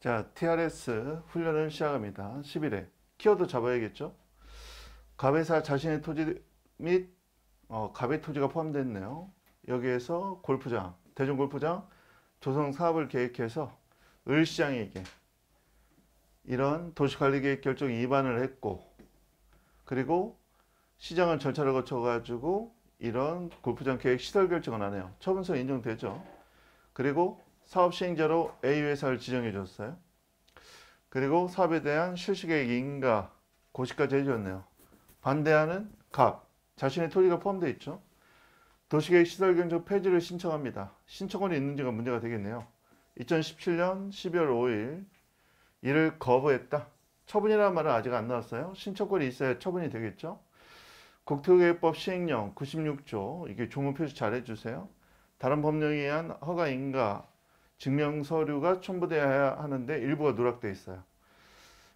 자, TRS 훈련을 시작합니다. 10일에. 키워드 잡아야겠죠? 갑의사 자신의 토지 및 어, 갑의 토지가 포함됐네요. 여기에서 골프장, 대중골프장 조성 사업을 계획해서 을시장에게 이런 도시관리계획 결정 위반을 했고 그리고 시장은 절차를 거쳐가지고 이런 골프장 계획 시설 결정을 하네요. 처분서 인정되죠. 그리고 사업 시행자로 A 회사를 지정해 줬어요. 그리고 사업에 대한 실시계획인가 고시까지 해주네요 반대하는 갑, 자신의 토지가 포함되어 있죠. 도시계획 시설경정 폐지를 신청합니다. 신청원이 있는지가 문제가 되겠네요. 2017년 12월 5일 이를 거부했다. 처분이라는 말은 아직 안 나왔어요. 신청권이 있어야 처분이 되겠죠. 국토계획법 시행령 96조 이게 조문 표시 잘 해주세요. 다른 법령에 의한 허가인가 증명 서류가 첨부되어야 하는데 일부가 누락돼 있어요.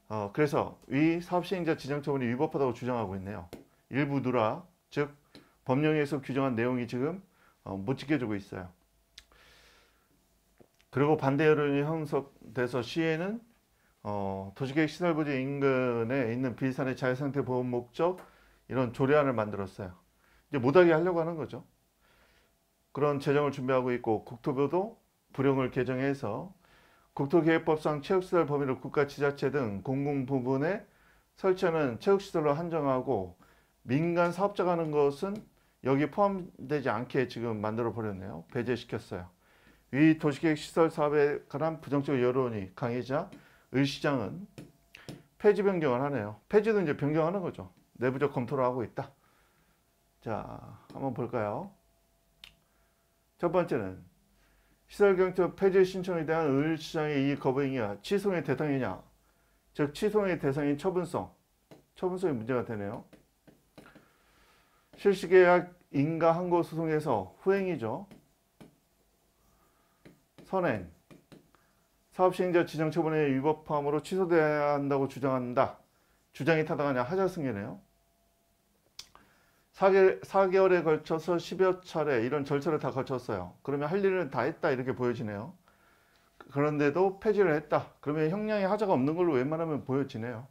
어, 그래서 이 사업 시행자 지정 처분이 위법하다고 주장하고 있네요. 일부 누락, 즉 법령에서 규정한 내용이 지금 어, 못 지켜지고 있어요. 그리고 반대 여론이 형성돼서 시에는 어, 도시계획 시설부지 인근에 있는 비산의 자연상태 보호 목적 이런 조례안을 만들었어요. 이제 못하게 하려고 하는 거죠. 그런 재정을 준비하고 있고 국토부도 불용을 개정해서 국토계획법상 체육시설 범위를 국가지자체 등 공공부분에 설치하는 체육시설로 한정하고 민간 사업자가 하는 것은 여기 포함되지 않게 지금 만들어 버렸네요. 배제시켰어요. 이 도시계획 시설 사업에 관한 부정적 여론이 강해자 을시장은 폐지 변경을 하네요. 폐지도 이제 변경하는 거죠. 내부적 검토를 하고 있다. 자, 한번 볼까요? 첫 번째는 시설경찰 폐지 신청에 대한 을시장의이 거부행위가 취소의 대상이냐 즉 취소의 대상인 처분성 처분성이 문제가 되네요 실시계약 인가 항고 소송에서 후행이죠 선행 사업시행자 지정처분의 위법함으로 취소돼야 한다고 주장한다 주장이 타당하냐 하자승계네요 4개월, 에 걸쳐서 10여 차례 이런 절차를 다 거쳤어요. 그러면 할 일은 다 했다 이렇게 보여지네요. 그런데도 폐지를 했다. 그러면 형량에 하자가 없는 걸로 웬만하면 보여지네요.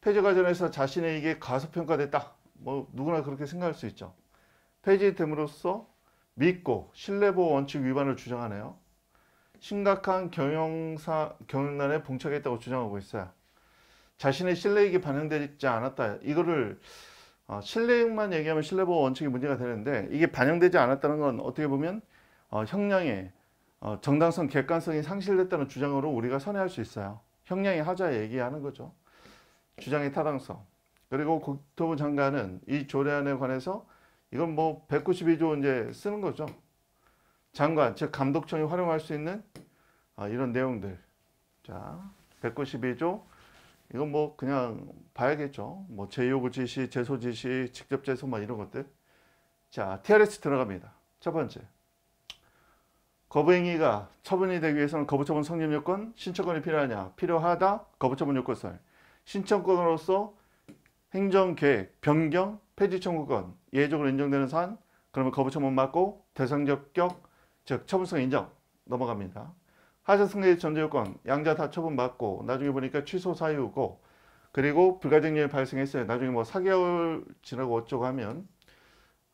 폐지 과정에서 자신에게 가소평가됐다. 뭐 누구나 그렇게 생각할 수 있죠. 폐지됨으로써 믿고 신뢰보호 원칙 위반을 주장하네요. 심각한 경영사, 경영난에 봉착했다고 주장하고 있어요. 자신의 신뢰익이 반영되지 않았다. 이거를 어, 신뢰액만 얘기하면 실내보호 원칙이 문제가 되는데 이게 반영되지 않았다는 건 어떻게 보면 어, 형량의 어, 정당성, 객관성이 상실됐다는 주장으로 우리가 선회할 수 있어요. 형량의 하자 얘기하는 거죠. 주장의 타당성. 그리고 국토부 장관은 이 조례안에 관해서 이건 뭐 192조 이제 쓰는 거죠. 장관, 즉 감독청이 활용할 수 있는 어, 이런 내용들. 자, 192조 이건 뭐 그냥 봐야겠죠. 뭐 제요구 지시, 제소 지시, 직접 제소 막 이런 것들. 자, TRS 들어갑니다. 첫 번째. 거부행위가 처분이 되기 위해서는 거부처분 성립 요건, 신청권이 필요하냐? 필요하다. 거부처분 요건설. 신청권으로서 행정계획, 변경, 폐지 청구권, 예적으로 인정되는 사안, 그러면 거부처분 맞고 대상적격, 즉 처분성 인정 넘어갑니다. 하자 승계 전제 요건 양자 다 처분받고 나중에 보니까 취소 사유고 그리고 불가증률이 발생했어요. 나중에 뭐 4개월 지나고 어쩌고 하면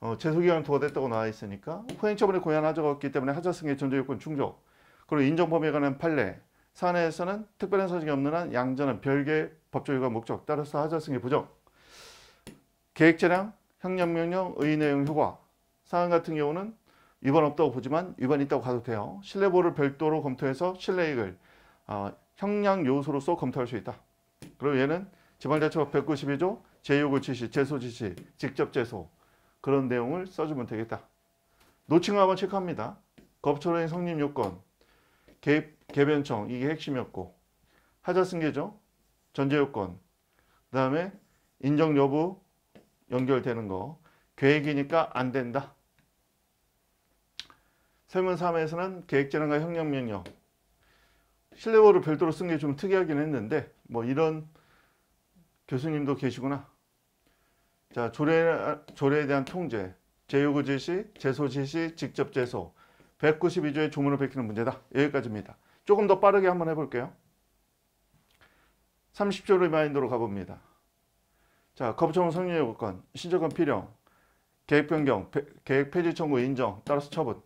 어, 재소기간 도와됐다고 나와 있으니까 후행처분에 고의한 하자가 없기 때문에 하자 승계 전제 요건 충족 그리고 인정범위에 관한 판례 사내에서는 특별한 사정이 없는 한 양자는 별개 법조유가 목적 따라서 하자 승계 부정 계획 재량 형량명령, 의내용 효과 사항 같은 경우는 위반 없다고 보지만 위반 있다고 가도 돼요. 신뢰보를 별도로 검토해서 신뢰익을 어, 형량 요소로서 검토할 수 있다. 그리 얘는 지방자치법 192조 제요구 지시, 제소 지시, 직접 제소 그런 내용을 써주면 되겠다. 노칭을 한번 체크합니다. 법조의 성립 요건, 개입, 개변청 이게 핵심이었고 하자 승계죠. 전제 요건, 그 다음에 인정 여부 연결되는 거, 계획이니까 안 된다. 설문사에서는 계획재량과 협력명령 실내어를 별도로 쓴 게 좀 특이하긴 했는데 뭐 이런 교수님도 계시구나 자 조례, 조례에 대한 통제 제요구 제시, 제소 제시, 직접 제소 192조의 조문을 베끼는 문제다 여기까지입니다 조금 더 빠르게 한번 해볼게요 30조 리마인드로 가봅니다 자 거부청구 성립 요건 신청권 필요 계획 변경, 계획 폐지 청구 인정 따라서 처분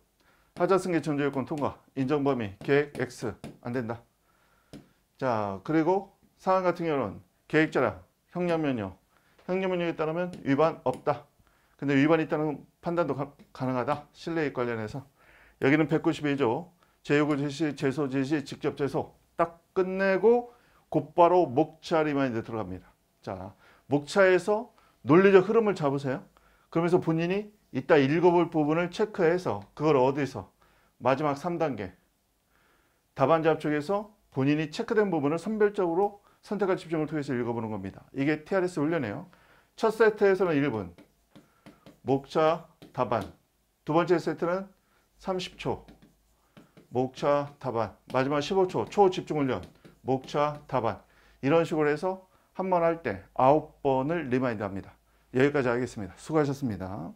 하자승계 전조요건 통과. 인정범위 계획 X 안 된다. 자 그리고 상황 같은 경우는 계획자랑 형량면요. 형량면요에 따르면 위반 없다. 근데 위반이 있다는 판단도 가, 능하다 실내에 관련해서. 여기는 192조 제요구 제시, 제소 제시, 직접 제소딱 끝내고 곧바로 목차 리마인드 들어갑니다. 자 목차에서 논리적 흐름을 잡으세요. 그러면서 본인이 이따 읽어볼 부분을 체크해서 그걸 어디서 마지막 3단계 답안 잡촉에서 본인이 체크된 부분을 선별적으로 선택할 집중을 통해서 읽어보는 겁니다. 이게 TRS 훈련이에요. 첫 세트에서는 1분, 목차, 답안. 두 번째 세트는 30초, 목차, 답안. 마지막 15초, 초집중 훈련, 목차, 답안. 이런 식으로 해서 한 번 할 때 9번을 리마인드 합니다. 여기까지 하겠습니다. 수고하셨습니다.